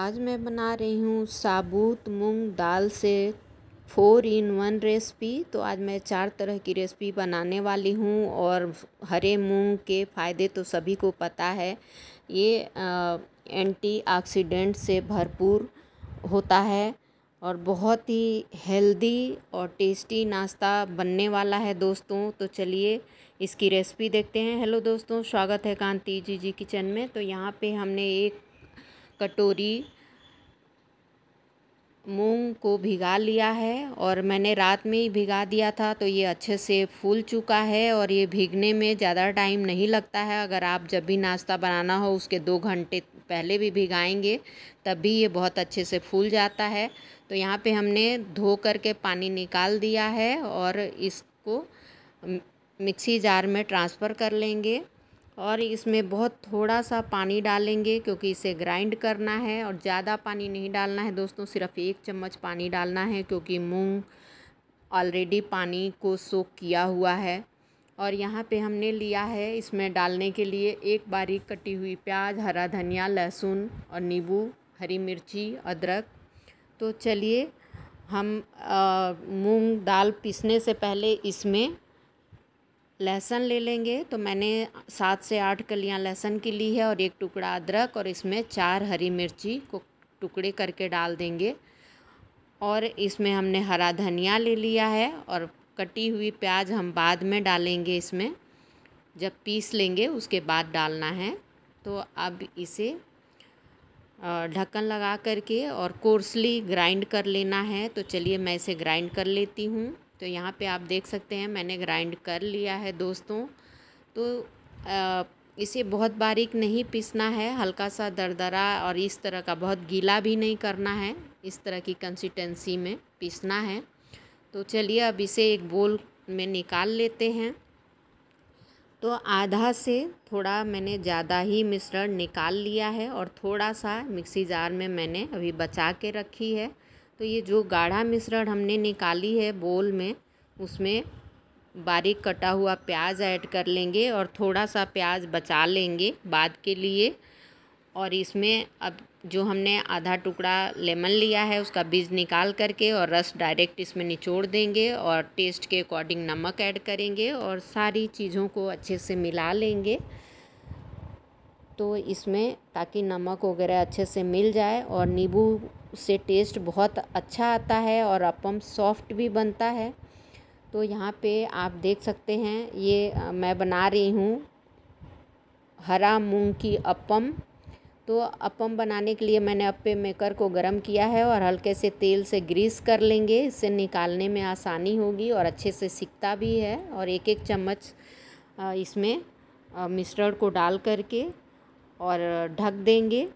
आज मैं बना रही हूँ साबुत मूंग दाल से फोर इन वन रेसिपी तो आज मैं चार तरह की रेसिपी बनाने वाली हूँ और हरे मूंग के फ़ायदे तो सभी को पता है ये एंटीऑक्सीडेंट से भरपूर होता है और बहुत ही हेल्दी और टेस्टी नाश्ता बनने वाला है दोस्तों तो चलिए इसकी रेसिपी देखते हैं हेलो दोस्तों स्वागत है कांति जी जी किचन में तो यहाँ पे हमने एक कटोरी मूंग को भिगा लिया है और मैंने रात में ही भिगा दिया था तो ये अच्छे से फूल चुका है और ये भिगने में ज़्यादा टाइम नहीं लगता है अगर आप जब भी नाश्ता बनाना हो उसके दो घंटे पहले भी भिगाएंगे तब भी ये बहुत अच्छे से फूल जाता है तो यहाँ पे हमने धो करके पानी निकाल दिया है और इसको मिक्सी जार में ट्रांसफ़र कर लेंगे और इसमें बहुत थोड़ा सा पानी डालेंगे क्योंकि इसे ग्राइंड करना है और ज़्यादा पानी नहीं डालना है दोस्तों सिर्फ एक चम्मच पानी डालना है क्योंकि मूंग ऑलरेडी पानी को सोख किया हुआ है और यहाँ पे हमने लिया है इसमें डालने के लिए एक बारीक कटी हुई प्याज हरा धनिया लहसुन और नींबू हरी मिर्ची अदरक तो चलिए हम मूँग दाल पीसने से पहले इसमें लहसुन ले लेंगे तो मैंने सात से आठ कलियां लहसुन की ली है और एक टुकड़ा अदरक और इसमें चार हरी मिर्ची को टुकड़े करके डाल देंगे और इसमें हमने हरा धनिया ले लिया है और कटी हुई प्याज हम बाद में डालेंगे इसमें जब पीस लेंगे उसके बाद डालना है तो अब इसे ढक्कन लगा करके और कोर्सली ग्राइंड कर लेना है तो चलिए मैं इसे ग्राइंड कर लेती हूँ तो यहाँ पे आप देख सकते हैं मैंने ग्राइंड कर लिया है दोस्तों तो इसे बहुत बारीक नहीं पीसना है हल्का सा दरदरा और इस तरह का बहुत गीला भी नहीं करना है इस तरह की कंसिस्टेंसी में पीसना है तो चलिए अब इसे एक बोल में निकाल लेते हैं तो आधा से थोड़ा मैंने ज़्यादा ही मिश्रण निकाल लिया है और थोड़ा सा मिक्सी जार में मैंने अभी बचा के रखी है तो ये जो गाढ़ा मिश्रण हमने निकाली है बोल में उसमें बारीक कटा हुआ प्याज ऐड कर लेंगे और थोड़ा सा प्याज बचा लेंगे बाद के लिए और इसमें अब जो हमने आधा टुकड़ा लेमन लिया है उसका बीज निकाल करके और रस डायरेक्ट इसमें निचोड़ देंगे और टेस्ट के अकॉर्डिंग नमक ऐड करेंगे और सारी चीज़ों को अच्छे से मिला लेंगे तो इसमें ताकि नमक वगैरह अच्छे से मिल जाए और नींबू उससे टेस्ट बहुत अच्छा आता है और अपम सॉफ्ट भी बनता है तो यहाँ पे आप देख सकते हैं ये मैं बना रही हूँ हरा मूंग की अपम तो अपम बनाने के लिए मैंने अप्पे मेकर को गर्म किया है और हल्के से तेल से ग्रीस कर लेंगे इससे निकालने में आसानी होगी और अच्छे से सिकता भी है और एक एक चम्मच इसमें मिश्रण को डाल करके और ढक देंगे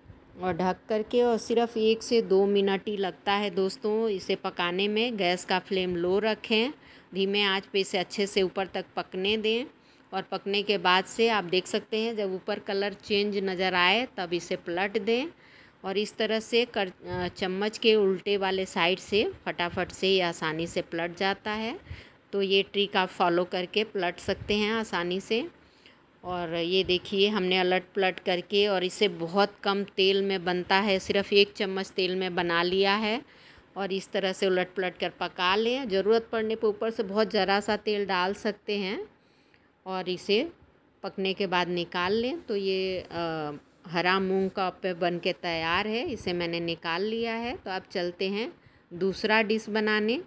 और ढक करके और सिर्फ एक से दो मिनट ही लगता है दोस्तों इसे पकाने में गैस का फ्लेम लो रखें धीमे आंच पे इसे अच्छे से ऊपर तक पकने दें और पकने के बाद से आप देख सकते हैं जब ऊपर कलर चेंज नज़र आए तब इसे पलट दें और इस तरह से कर चम्मच के उल्टे वाले साइड से फटाफट से ये आसानी से पलट जाता है तो ये ट्रिक आप फॉलो करके पलट सकते हैं आसानी से और ये देखिए हमने अलट पलट करके और इसे बहुत कम तेल में बनता है सिर्फ एक चम्मच तेल में बना लिया है और इस तरह से उलट पलट कर पका लें ज़रूरत पड़ने पर ऊपर से बहुत ज़रा सा तेल डाल सकते हैं और इसे पकने के बाद निकाल लें तो ये आ, हरा मूंग का पे बन के तैयार है इसे मैंने निकाल लिया है तो अब चलते हैं दूसरा डिश बनाने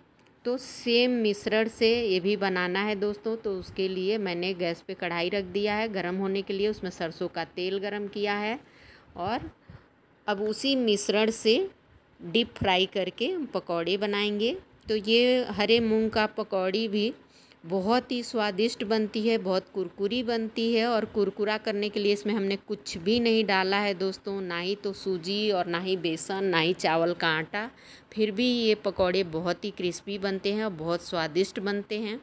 दोस्तों सेम मिश्रण से ये भी बनाना है दोस्तों तो उसके लिए मैंने गैस पे कढ़ाई रख दिया है गरम होने के लिए उसमें सरसों का तेल गरम किया है और अब उसी मिश्रण से डीप फ्राई करके पकौड़े बनाएंगे तो ये हरे मूंग का पकौड़ी भी बहुत ही स्वादिष्ट बनती है बहुत कुरकुरी बनती है और कुरकुरा करने के लिए इसमें हमने कुछ भी नहीं डाला है दोस्तों ना ही तो सूजी और ना ही बेसन ना ही चावल का आटा फिर भी ये पकौड़े बहुत ही क्रिस्पी बनते हैं और बहुत स्वादिष्ट बनते हैं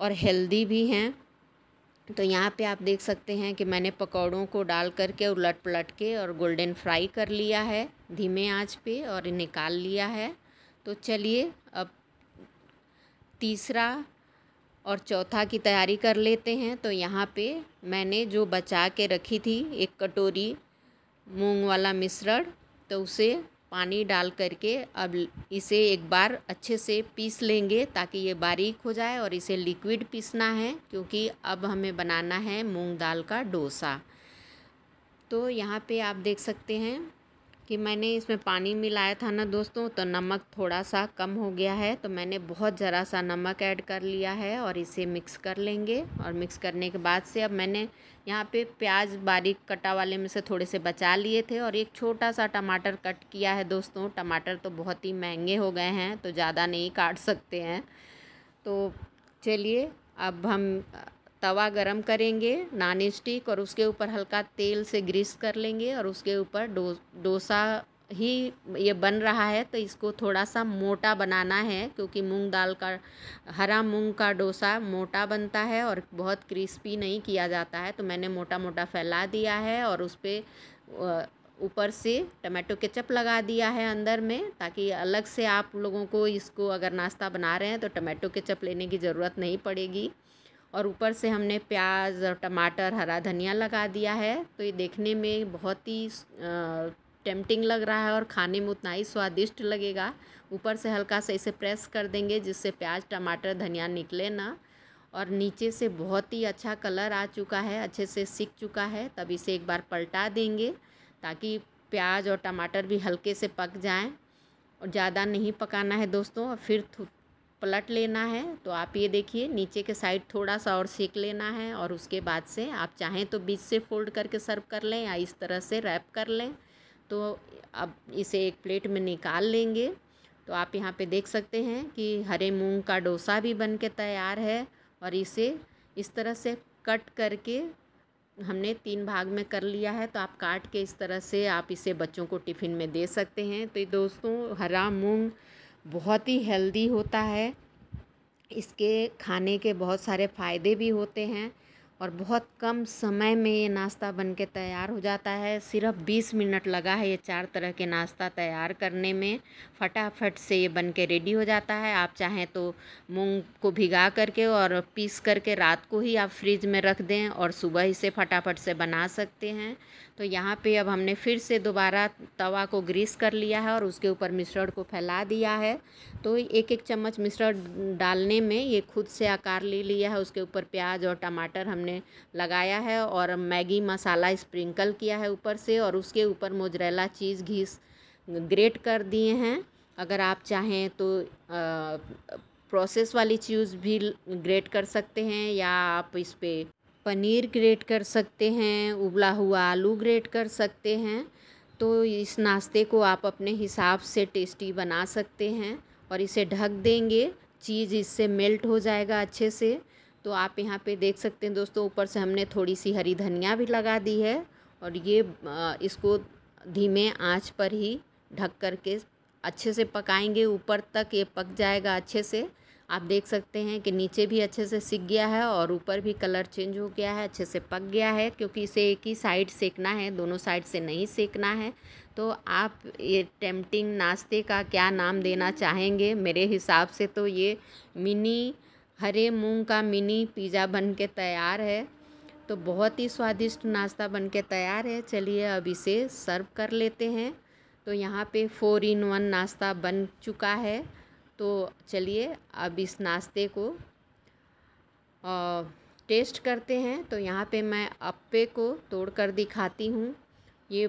और हेल्दी भी हैं तो यहाँ पे आप देख सकते हैं कि मैंने पकौड़ों को डाल करके उलट पलट के और गोल्डन फ्राई कर लिया है धीमे आँच पर और निकाल लिया है तो चलिए अब तीसरा और चौथा की तैयारी कर लेते हैं तो यहाँ पे मैंने जो बचा के रखी थी एक कटोरी मूंग वाला मिश्रण तो उसे पानी डाल करके अब इसे एक बार अच्छे से पीस लेंगे ताकि ये बारीक हो जाए और इसे लिक्विड पीसना है क्योंकि अब हमें बनाना है मूंग दाल का डोसा तो यहाँ पे आप देख सकते हैं कि मैंने इसमें पानी मिलाया था ना दोस्तों तो नमक थोड़ा सा कम हो गया है तो मैंने बहुत ज़रा सा नमक ऐड कर लिया है और इसे मिक्स कर लेंगे और मिक्स करने के बाद से अब मैंने यहाँ पे प्याज बारीक कटा वाले में से थोड़े से बचा लिए थे और एक छोटा सा टमाटर कट किया है दोस्तों टमाटर तो बहुत ही महंगे हो गए हैं तो ज़्यादा नहीं काट सकते हैं तो चलिए अब हम तवा गरम करेंगे नान स्टिक और उसके ऊपर हल्का तेल से ग्रीस कर लेंगे और उसके ऊपर डो डोसा ही ये बन रहा है तो इसको थोड़ा सा मोटा बनाना है क्योंकि मूंग दाल का हरा मूंग का डोसा मोटा बनता है और बहुत क्रिस्पी नहीं किया जाता है तो मैंने मोटा मोटा फैला दिया है और उस पर ऊपर से टमाटो केचप लगा दिया है अंदर में ताकि अलग से आप लोगों को इसको अगर नाश्ता बना रहे हैं तो टमाटो केचप लेने की ज़रूरत नहीं पड़ेगी और ऊपर से हमने प्याज और टमाटर हरा धनिया लगा दिया है तो ये देखने में बहुत ही टेम्पटिंग लग रहा है और खाने में उतना ही स्वादिष्ट लगेगा ऊपर से हल्का सा इसे प्रेस कर देंगे जिससे प्याज टमाटर धनिया निकले ना और नीचे से बहुत ही अच्छा कलर आ चुका है अच्छे से सीख चुका है तब इसे एक बार पलटा देंगे ताकि प्याज और टमाटर भी हल्के से पक जाएं और ज़्यादा नहीं पकाना है दोस्तों और फिर पलट लेना है तो आप ये देखिए नीचे के साइड थोड़ा सा और सेक लेना है और उसके बाद से आप चाहें तो बीच से फोल्ड करके सर्व कर लें या इस तरह से रैप कर लें तो अब इसे एक प्लेट में निकाल लेंगे तो आप यहाँ पे देख सकते हैं कि हरे मूंग का डोसा भी बन के तैयार है और इसे इस तरह से कट करके हमने तीन भाग में कर लिया है तो आप काट के इस तरह से आप इसे बच्चों को टिफ़िन में दे सकते हैं तो दोस्तों हरा मूँग बहुत ही हेल्दी होता है इसके खाने के बहुत सारे फ़ायदे भी होते हैं और बहुत कम समय में ये नाश्ता बन के तैयार हो जाता है सिर्फ 20 मिनट लगा है ये चार तरह के नाश्ता तैयार करने में फटाफट से ये बन के रेडी हो जाता है आप चाहें तो मूंग को भिगा करके और पीस करके रात को ही आप फ्रिज में रख दें और सुबह ही से फटाफट से बना सकते हैं तो यहाँ पे अब हमने फिर से दोबारा तवा को ग्रीस कर लिया है और उसके ऊपर मिश्रण को फैला दिया है तो एक एक चम्मच मिश्रण डालने में ये खुद से आकार ले लिया है उसके ऊपर प्याज और टमाटर हमने हमने लगाया है और मैगी मसाला स्प्रिंकल किया है ऊपर से और उसके ऊपर मोजरेला चीज़ घीस ग्रेट कर दिए हैं अगर आप चाहें तो आ, प्रोसेस वाली चीज़ भी ग्रेट कर सकते हैं या आप इस पर पनीर ग्रेट कर सकते हैं उबला हुआ आलू ग्रेट कर सकते हैं तो इस नाश्ते को आप अपने हिसाब से टेस्टी बना सकते हैं और इसे ढक देंगे चीज़ इससे मेल्ट हो जाएगा अच्छे से तो आप यहाँ पे देख सकते हैं दोस्तों ऊपर से हमने थोड़ी सी हरी धनिया भी लगा दी है और ये इसको धीमे आंच पर ही ढक करके अच्छे से पकाएंगे ऊपर तक ये पक जाएगा अच्छे से आप देख सकते हैं कि नीचे भी अच्छे से सिक गया है और ऊपर भी कलर चेंज हो गया है अच्छे से पक गया है क्योंकि इसे एक ही साइड सेकना है दोनों साइड से नहीं सेकना है तो आप ये टेम्पटिंग नाश्ते का क्या नाम देना चाहेंगे मेरे हिसाब से तो ये मिनी हरे मूंग का मिनी पिज़्ज़ा बन के तैयार है तो बहुत ही स्वादिष्ट नाश्ता बन के तैयार है चलिए अब इसे सर्व कर लेते हैं तो यहाँ पे फोर इन वन नाश्ता बन चुका है तो चलिए अब इस नाश्ते को आ, टेस्ट करते हैं तो यहाँ पे मैं अप्पे को तोड़ कर दिखाती हूँ ये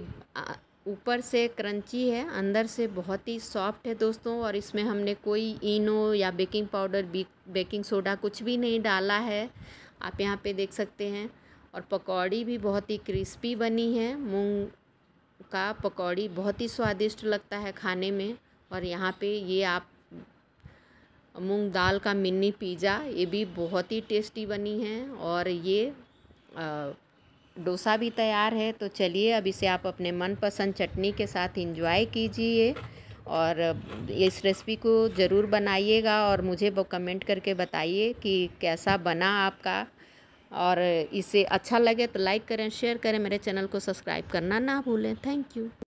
ऊपर से क्रंची है अंदर से बहुत ही सॉफ्ट है दोस्तों और इसमें हमने कोई इनो या बेकिंग पाउडर बेकिंग सोडा कुछ भी नहीं डाला है आप यहाँ पे देख सकते हैं और पकौड़ी भी बहुत ही क्रिस्पी बनी है मूंग का पकौड़ी बहुत ही स्वादिष्ट लगता है खाने में और यहाँ पे ये आप मूंग दाल का मिनी पिज़्ज़ा ये भी बहुत ही टेस्टी बनी है और ये आ, डोसा भी तैयार है तो चलिए अब इसे आप अपने मनपसंद चटनी के साथ इंजॉय कीजिए और इस रेसिपी को ज़रूर बनाइएगा और मुझे वो कमेंट करके बताइए कि कैसा बना आपका और इसे अच्छा लगे तो लाइक करें शेयर करें मेरे चैनल को सब्सक्राइब करना ना भूलें थैंक यू